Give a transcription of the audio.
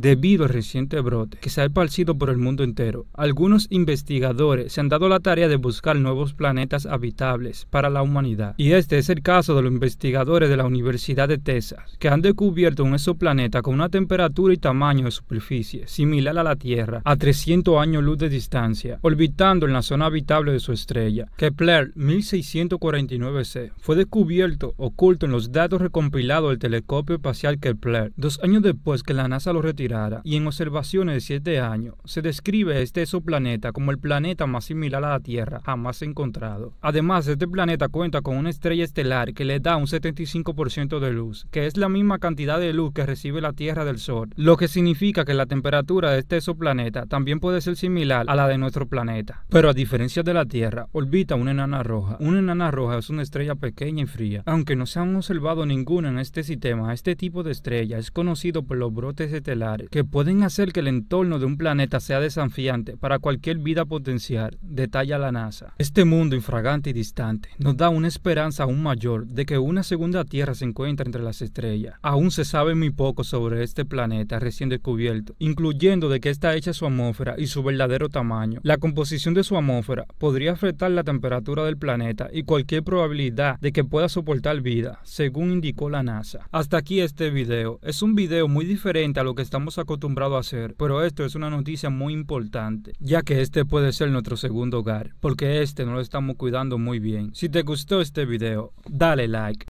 Debido al reciente brote que se ha esparcido por el mundo entero, algunos investigadores se han dado la tarea de buscar nuevos planetas habitables para la humanidad. Y este es el caso de los investigadores de la Universidad de Texas, que han descubierto un exoplaneta con una temperatura y tamaño de superficie similar a la Tierra, a 300 años luz de distancia, orbitando en la zona habitable de su estrella. Kepler 1649c fue descubierto oculto en los datos recompilados del telescopio espacial Kepler dos años años después que la NASA lo retirara y en observaciones de siete años, se describe este exoplaneta como el planeta más similar a la Tierra jamás encontrado. Además, este planeta cuenta con una estrella estelar que le da un 75% de luz, que es la misma cantidad de luz que recibe la Tierra del Sol, lo que significa que la temperatura de este exoplaneta también puede ser similar a la de nuestro planeta. Pero a diferencia de la Tierra, orbita una enana roja. Una enana roja es una estrella pequeña y fría. Aunque no se han observado ninguna en este sistema, este tipo de estrella es conocida por los brotes estelares, que pueden hacer que el entorno de un planeta sea desafiante para cualquier vida potencial, detalla la NASA. Este mundo infragante y distante nos da una esperanza aún mayor de que una segunda Tierra se encuentra entre las estrellas. Aún se sabe muy poco sobre este planeta recién descubierto, incluyendo de que está hecha su atmósfera y su verdadero tamaño. La composición de su atmósfera podría afectar la temperatura del planeta y cualquier probabilidad de que pueda soportar vida, según indicó la NASA. Hasta aquí este video. Es un video muy diferente a lo que estamos acostumbrados a hacer, pero esto es una noticia muy importante, ya que este puede ser nuestro segundo hogar, porque este no lo estamos cuidando muy bien. Si te gustó este video, dale like.